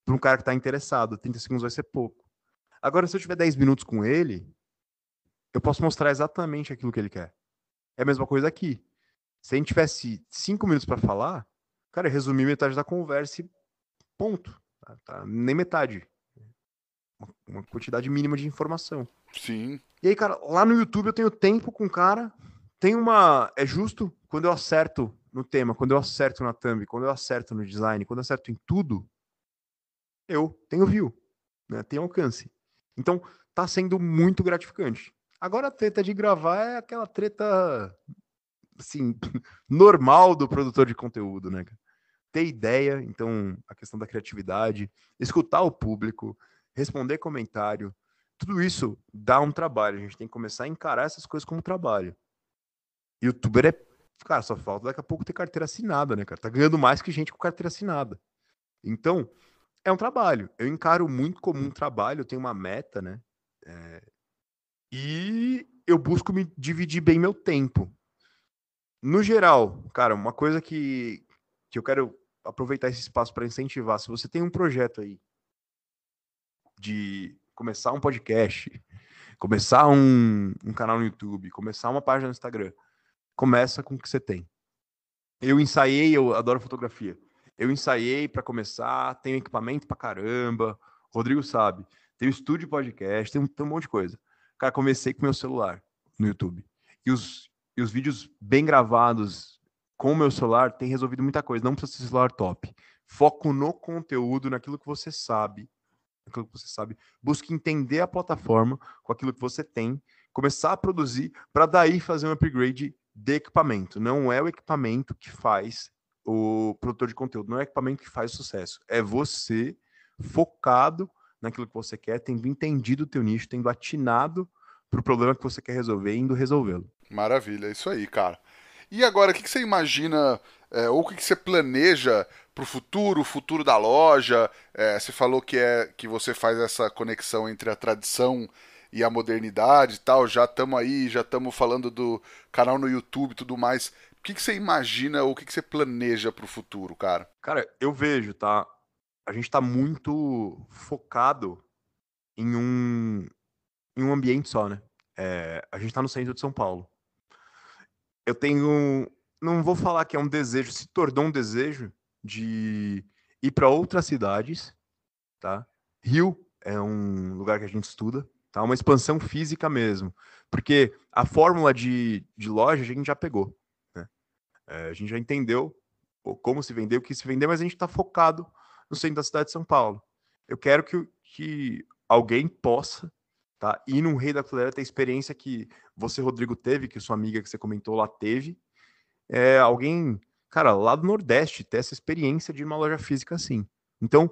para um cara que tá interessado. 30 segundos vai ser pouco. Agora, se eu tiver 10 minutos com ele, eu posso mostrar exatamente aquilo que ele quer. É a mesma coisa aqui. Se a gente tivesse 5 minutos para falar, cara, eu resumi metade da conversa e ponto. Tá, tá nem metade uma quantidade mínima de informação. Sim. E aí, cara, lá no YouTube eu tenho tempo com o cara. Tem uma. É justo quando eu acerto no tema, quando eu acerto na thumb, quando eu acerto no design, quando eu acerto em tudo, eu tenho view, né? Tenho alcance. Então, tá sendo muito gratificante. Agora a treta de gravar é aquela treta assim, normal do produtor de conteúdo, né? Ter ideia, então, a questão da criatividade, escutar o público, responder comentário. Tudo isso dá um trabalho. A gente tem que começar a encarar essas coisas como trabalho. Youtuber é. Cara, só falta daqui a pouco ter carteira assinada, né, cara? Tá ganhando mais que gente com carteira assinada. Então, é um trabalho. Eu encaro muito como um trabalho, eu tenho uma meta, né? É... E eu busco me dividir bem meu tempo. No geral, cara, uma coisa que, que eu quero aproveitar esse espaço para incentivar, se você tem um projeto aí de começar um podcast, começar um, um canal no YouTube, começar uma página no Instagram, começa com o que você tem. Eu ensaiei, eu adoro fotografia. Eu ensaiei para começar, tenho equipamento pra caramba. Rodrigo sabe, tenho estúdio podcast, tem um, um monte de coisa. Cara, comecei com meu celular no YouTube. E os, e os vídeos bem gravados com o meu celular tem resolvido muita coisa. Não precisa ser celular top. Foco no conteúdo, naquilo que você sabe aquilo que você sabe, busque entender a plataforma com aquilo que você tem, começar a produzir para daí fazer um upgrade de equipamento. Não é o equipamento que faz o produtor de conteúdo, não é o equipamento que faz o sucesso. É você focado naquilo que você quer, tendo entendido o teu nicho, tendo atinado para o problema que você quer resolver e indo resolvê-lo. Maravilha, é isso aí, cara. E agora, o que, que você imagina, é, ou o que, que você planeja para o futuro, o futuro da loja? É, você falou que, é, que você faz essa conexão entre a tradição e a modernidade e tal. Já estamos aí, já estamos falando do canal no YouTube e tudo mais. O que, que você imagina ou o que, que você planeja para o futuro, cara? Cara, eu vejo, tá? A gente está muito focado em um, em um ambiente só, né? É, a gente está no centro de São Paulo eu tenho, não vou falar que é um desejo, se tornou um desejo de ir para outras cidades, tá? Rio é um lugar que a gente estuda, tá? Uma expansão física mesmo, porque a fórmula de, de loja a gente já pegou, né? É, a gente já entendeu como se vender, o que se vender, mas a gente está focado no centro da cidade de São Paulo. Eu quero que, que alguém possa Tá? E no Rei da Cotoleira tem a experiência que você, Rodrigo, teve, que sua amiga que você comentou lá teve. É, alguém, cara, lá do Nordeste, ter essa experiência de uma loja física assim. Então,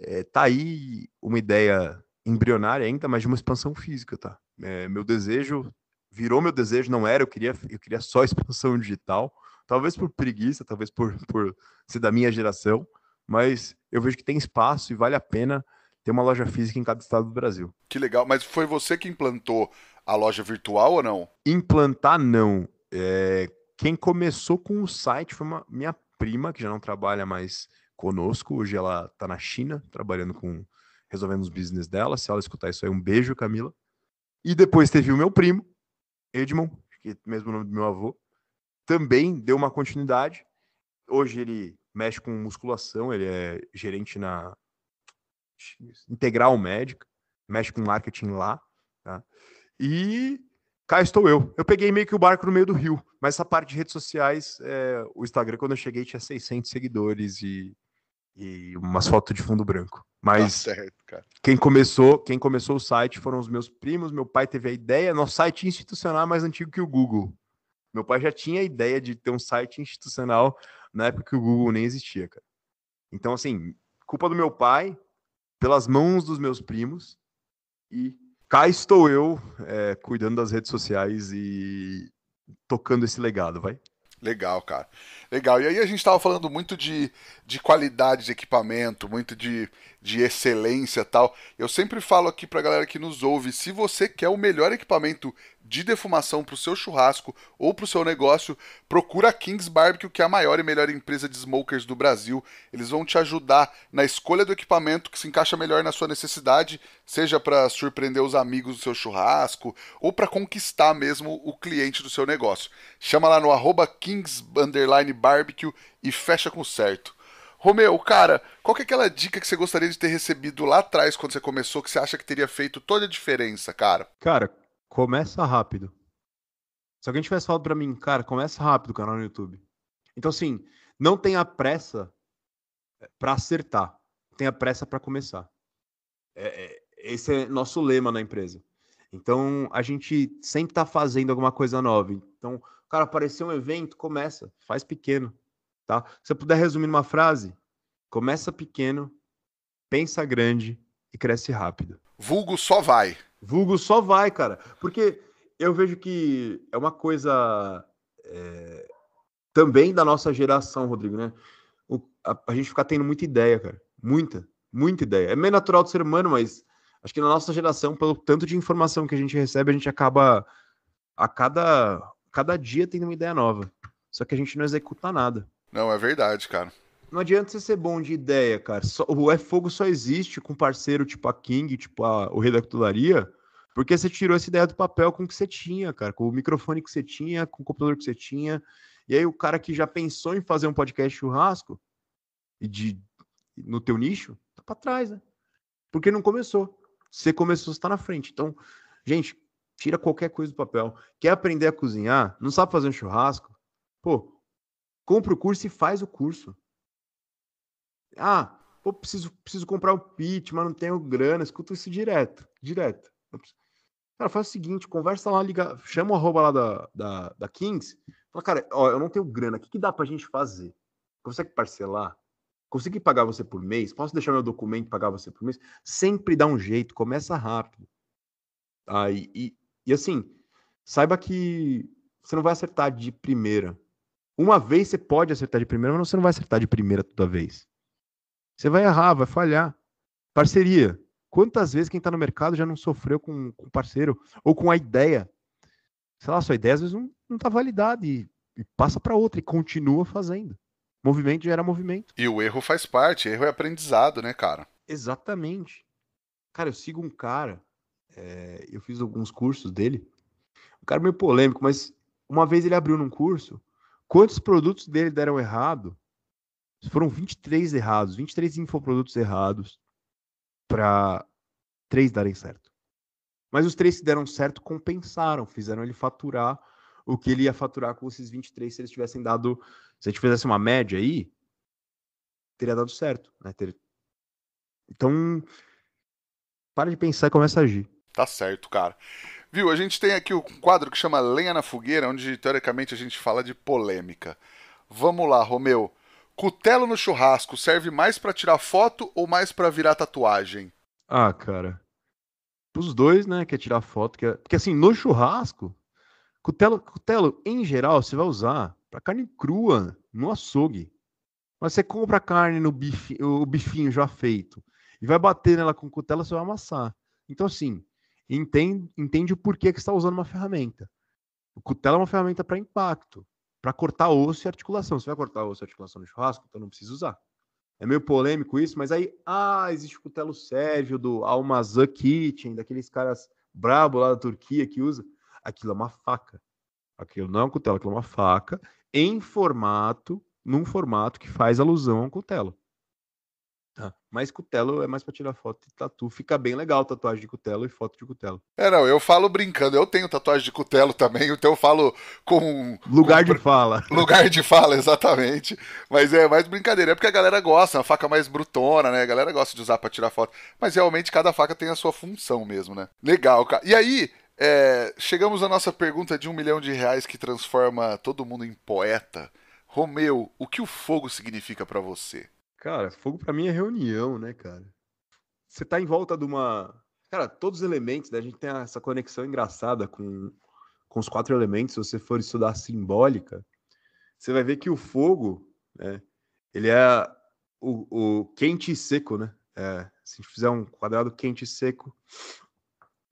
é, tá aí uma ideia embrionária ainda, mas de uma expansão física, tá? É, meu desejo virou meu desejo, não era, eu queria, eu queria só expansão digital, talvez por preguiça, talvez por, por ser da minha geração, mas eu vejo que tem espaço e vale a pena tem uma loja física em cada estado do Brasil. Que legal, mas foi você que implantou a loja virtual ou não? Implantar, não. É... Quem começou com o site foi uma... minha prima, que já não trabalha mais conosco. Hoje ela está na China, trabalhando com. resolvendo os business dela. Se ela escutar isso aí, um beijo, Camila. E depois teve o meu primo, Edmond, que é mesmo nome do meu avô, também deu uma continuidade. Hoje ele mexe com musculação, ele é gerente na integral médica, mexe com marketing lá, tá? E cá estou eu. Eu peguei meio que o barco no meio do rio, mas essa parte de redes sociais, é, o Instagram, quando eu cheguei, tinha 600 seguidores e, e umas fotos de fundo branco. Mas tá certo, quem começou, quem começou o site foram os meus primos. Meu pai teve a ideia. Nosso site institucional é mais antigo que o Google. Meu pai já tinha a ideia de ter um site institucional na época que o Google nem existia, cara. Então, assim, culpa do meu pai, pelas mãos dos meus primos e cá estou eu é, cuidando das redes sociais e tocando esse legado, vai. Legal, cara. Legal. E aí a gente estava falando muito de, de qualidade de equipamento, muito de, de excelência tal. Eu sempre falo aqui para a galera que nos ouve, se você quer o melhor equipamento de defumação para o seu churrasco ou para o seu negócio, procura a Kings Barbecue, que é a maior e melhor empresa de smokers do Brasil. Eles vão te ajudar na escolha do equipamento que se encaixa melhor na sua necessidade, seja para surpreender os amigos do seu churrasco ou para conquistar mesmo o cliente do seu negócio. Chama lá no arroba Kings barbecue e fecha com certo. Romeu, cara, qual que é aquela dica que você gostaria de ter recebido lá atrás quando você começou que você acha que teria feito toda a diferença, cara? Cara, começa rápido. Se alguém tivesse falado para mim, cara, começa rápido o canal no YouTube. Então, assim, não tenha pressa eh, para acertar, tenha pressa para começar. É, é, esse é nosso lema na empresa. Então, a gente sempre está fazendo alguma coisa nova. Então, Cara, apareceu um evento, começa, faz pequeno, tá? Se eu puder resumir numa frase, começa pequeno, pensa grande e cresce rápido. Vulgo só vai. Vulgo só vai, cara. Porque eu vejo que é uma coisa é, também da nossa geração, Rodrigo, né? O, a, a, gente fica tendo muita ideia, cara. Muita, muita ideia. É meio natural do ser humano, mas acho que na nossa geração, pelo tanto de informação que a gente recebe, a gente acaba a cada cada dia tem uma ideia nova. Só que a gente não executa nada. Não, é verdade, cara. Não adianta você ser bom de ideia, cara. Só, o É Fogo só existe com parceiro tipo a King, tipo a, o Rei da porque você tirou essa ideia do papel com o que você tinha, cara, com o microfone que você tinha, com o computador que você tinha. E aí o cara que já pensou em fazer um podcast churrasco e de no teu nicho, tá para trás, né? Porque não começou. Você começou, você tá na frente. Então, gente, Tira qualquer coisa do papel. Quer aprender a cozinhar? Não sabe fazer um churrasco? Pô, compra o curso e faz o curso. Ah, pô, preciso, preciso comprar o pitch, mas não tenho grana. Escuta isso direto, direto. Cara, faz o seguinte, conversa lá, liga, chama o arroba lá da, da, da Kings. Fala, cara, ó, eu não tenho grana, o que, que dá pra gente fazer? Consegue parcelar? Consegui pagar você por mês? Posso deixar meu documento e pagar você por mês? Sempre dá um jeito, começa rápido. Aí, e, e assim, saiba que você não vai acertar de primeira. Uma vez você pode acertar de primeira, mas você não vai acertar de primeira toda vez. Você vai errar, vai falhar. Parceria. Quantas vezes quem está no mercado já não sofreu com o parceiro ou com a ideia? Sei lá, sua ideia às vezes não, está validada e, e passa para outra e continua fazendo. Movimento gera movimento. E o erro faz parte, erro é aprendizado, né, cara? Exatamente. Cara, eu sigo um cara é, eu fiz alguns cursos dele. O cara é meio polêmico, mas uma vez ele abriu num curso, quantos produtos dele deram errado? Foram 23 errados, 23 infoprodutos errados para três darem certo. Mas os três que deram certo compensaram, fizeram ele faturar o que ele ia faturar com esses 23 se eles tivessem dado, se a gente fizesse uma média aí, teria dado certo, né? Ter... Então, para de pensar e começa a agir. Tá certo, cara. Viu, a gente tem aqui um quadro que chama Lenha na Fogueira, onde teoricamente a gente fala de polêmica. Vamos lá, Romeu. Cutelo no churrasco serve mais para tirar foto ou mais para virar tatuagem? Ah, cara. Os dois, né? Quer é tirar foto. Quer... É- porque assim, no churrasco, cutelo, cutelo em geral você vai usar para carne crua, no açougue. Mas você compra a carne no bife, o bifinho já feito e vai bater nela com cutela, você vai amassar. Então, assim, entende, entende o porquê que está usando uma ferramenta. O cutelo é uma ferramenta para impacto, para cortar osso e articulação. Você vai cortar osso e articulação no churrasco, então não precisa usar. É meio polêmico isso, mas aí, ah, existe o cutelo Sérgio do Almazan Kitchen, daqueles caras brabo lá da Turquia que usa. Aquilo é uma faca. Aquilo não é um cutelo, aquilo é uma faca em formato, num formato que faz alusão a um cutelo. Mas cutelo é mais para tirar foto e tatu. Fica bem legal tatuagem de cutelo e foto de cutelo. É, não, eu falo brincando. Eu tenho tatuagem de cutelo também, então eu falo com. Lugar com... de fala. Lugar de fala, exatamente. Mas é mais brincadeira. É porque a galera gosta, uma faca mais brutona, né? A galera gosta de usar para tirar foto. Mas realmente cada faca tem a sua função mesmo, né? Legal, cara. E aí, é, chegamos à nossa pergunta de um milhão de reais que transforma todo mundo em poeta. Romeu, o que o fogo significa para você? Cara, fogo para mim é reunião, né, cara? Você tá em volta de uma. Cara, todos os elementos, né? A gente tem essa conexão engraçada com, com os quatro elementos. Se você for estudar simbólica, você vai ver que o fogo, né? Ele é o, o quente e seco, né? É, se a gente fizer um quadrado quente e seco,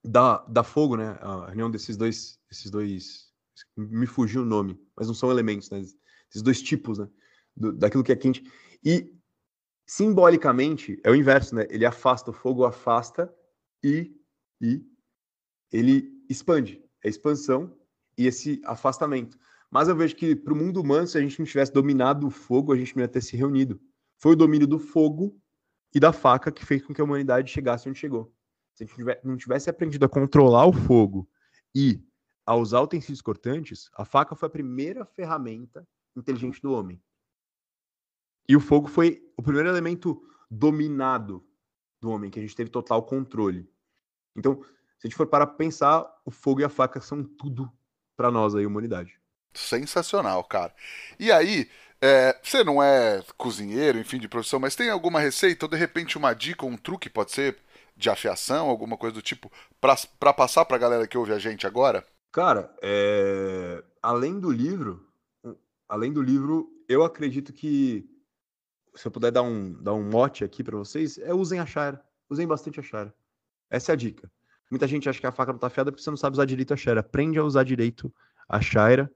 dá, dá fogo, né? A reunião desses dois, esses dois. Me fugiu o nome, mas não são elementos, né? Esses dois tipos, né? Do, daquilo que é quente. E Simbolicamente, é o inverso, né? Ele afasta o fogo, afasta e, e ele expande. É expansão e esse afastamento. Mas eu vejo que para o mundo humano, se a gente não tivesse dominado o fogo, a gente não ia ter se reunido. Foi o domínio do fogo e da faca que fez com que a humanidade chegasse onde chegou. Se a gente não tivesse aprendido a controlar o fogo e a usar utensílios cortantes, a faca foi a primeira ferramenta inteligente do homem. E o fogo foi o primeiro elemento dominado do homem, que a gente teve total controle. Então, se a gente for para pensar, o fogo e a faca são tudo para nós aí, humanidade. Sensacional, cara. E aí, é, você não é cozinheiro, enfim, de profissão, mas tem alguma receita ou de repente uma dica, um truque, pode ser de afiação, alguma coisa do tipo, para passar para a galera que ouve a gente agora? Cara, é... além do livro, além do livro, eu acredito que se eu puder dar um, dar um mote aqui para vocês, é usem a Shara. Usem bastante a Shara. Essa é a dica. Muita gente acha que a faca não tá afiada porque você não sabe usar direito a Shara. Aprende a usar direito a Shara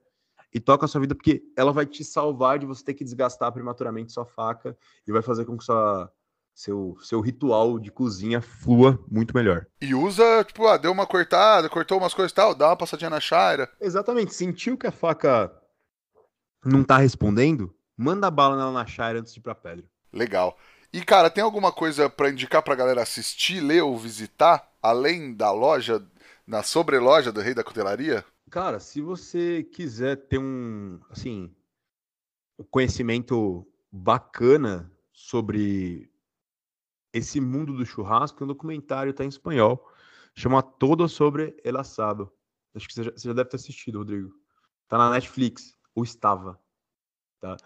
e toca a sua vida, porque ela vai te salvar de você ter que desgastar prematuramente sua faca e vai fazer com que sua, seu, seu ritual de cozinha flua muito melhor. E usa, tipo, ah, deu uma cortada, cortou umas coisas e tal, dá uma passadinha na chaira. Exatamente. Sentiu que a faca não tá respondendo? Manda bala na Lanachire antes de ir pra pedra. Legal. E, cara, tem alguma coisa para indicar pra galera assistir, ler ou visitar, além da loja, na sobreloja do Rei da Cutelaria? Cara, se você quiser ter um, assim, conhecimento bacana sobre esse mundo do churrasco, um documentário tá em espanhol, chama Todo Sobre El Asado. Acho que você já, você já deve ter assistido, Rodrigo. Tá na Netflix, ou estava. Tá?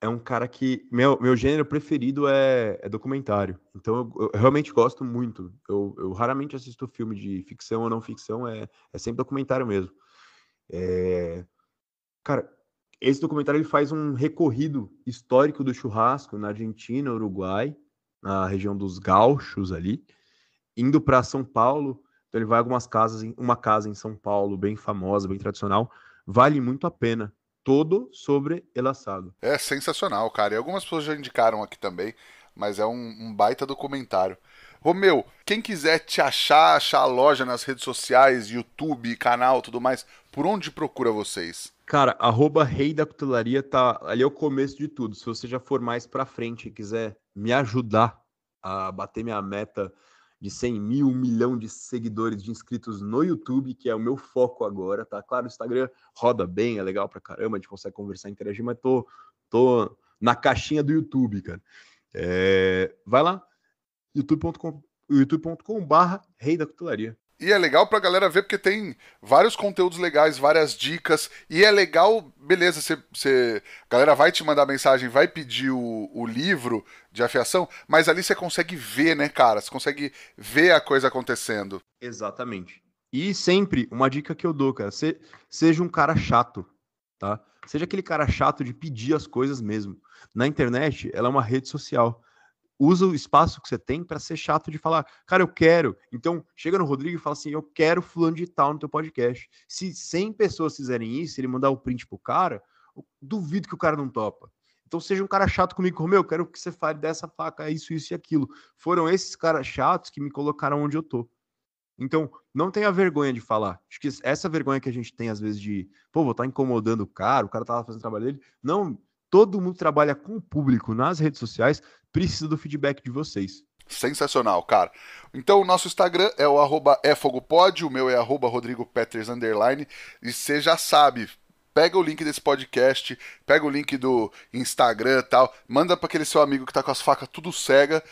é um cara que. Meu, meu gênero preferido é, é documentário. Então eu, eu, realmente gosto muito. Eu, eu raramente assisto filme de ficção ou não ficção, é, é sempre documentário mesmo. É, cara, esse documentário ele faz um recorrido histórico do churrasco na Argentina, Uruguai, na região dos gauchos ali, indo para São Paulo. Então ele vai a algumas casas, uma casa em São Paulo, bem famosa, bem tradicional. Vale muito a pena todo sobre El É sensacional, cara. E algumas pessoas já indicaram aqui também, mas é um, um baita documentário. Romeu, quem quiser te achar, achar a loja nas redes sociais, YouTube, canal, tudo mais, por onde procura vocês? Cara, arroba rei da cutelaria tá ali é o começo de tudo. Se você já for mais pra frente e quiser me ajudar a bater minha meta de 100 mil, um milhão de seguidores, de inscritos no YouTube, que é o meu foco agora, tá? Claro, o Instagram roda bem, é legal pra caramba, a gente consegue conversar, interagir, mas tô, tô na caixinha do YouTube, cara. É, vai lá, youtube.com youtube.com barra rei da cutelaria. E é legal pra galera ver, porque tem vários conteúdos legais, várias dicas. E é legal, beleza, você. a galera vai te mandar mensagem, vai pedir o, o livro de afiação, mas ali você consegue ver, né, cara? Você consegue ver a coisa acontecendo. Exatamente. E sempre, uma dica que eu dou, cara, seja um cara chato, tá? Seja aquele cara chato de pedir as coisas mesmo. Na internet, ela é uma rede social usa o espaço que você tem para ser chato de falar, cara, eu quero. Então, chega no Rodrigo e fala assim, eu quero fulano de tal no teu podcast. Se 100 pessoas fizerem isso, ele mandar o um print pro cara, duvido que o cara não topa. Então seja um cara chato comigo, Romeu, eu quero que você fale dessa faca, isso, isso e aquilo. Foram esses caras chatos que me colocaram onde eu tô. Então, não tenha vergonha de falar. Acho que essa vergonha que a gente tem às vezes de, pô, vou estar tá incomodando o cara, o cara tá lá fazendo o trabalho dele. Não, todo mundo trabalha com o público nas redes sociais precisa do feedback de vocês. Sensacional, cara. Então o nosso Instagram é o arroba efogopod, o meu é arroba rodrigopeters, underline, e você já sabe, pega o link desse podcast, pega o link do Instagram tal, manda para aquele seu amigo que tá com as facas tudo cega,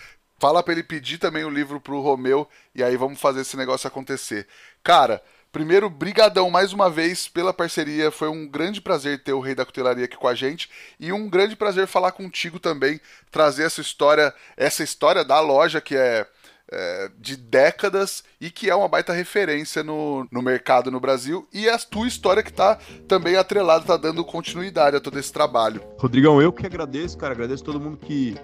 fala para ele pedir também o livro pro Romeu, e aí vamos fazer esse negócio acontecer. Cara, Primeiro, brigadão mais uma vez pela parceria. Foi um grande prazer ter o Rei da Cutelaria aqui com a gente e um grande prazer falar contigo também, trazer essa história, essa história da loja que é é, de décadas e que é uma baita referência no, no mercado no Brasil. E a tua história que tá também atrelada, tá dando continuidade a todo esse trabalho. Rodrigão, eu que agradeço, cara. Agradeço todo mundo que,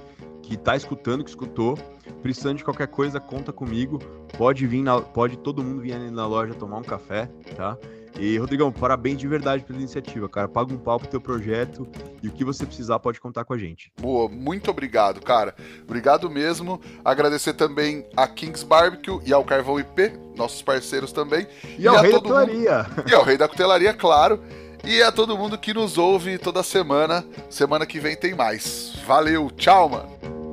que tá escutando, que escutou. Precisando de qualquer coisa, conta comigo. Pode vir, na, pode todo mundo vir na loja tomar um café, tá? E, Rodrigão, parabéns de verdade pela iniciativa, cara. Paga um pau pro teu projeto e o que você precisar pode contar com a gente. Boa, muito obrigado, cara. Obrigado mesmo. Agradecer também a Kings Barbecue e ao Carvão IP, nossos parceiros também. E, e ao Rei da Cutelaria. Mundo... E ao Rei da Cutelaria, claro. E a todo mundo que nos ouve toda semana. Semana que vem tem mais. Valeu, tchau, mano.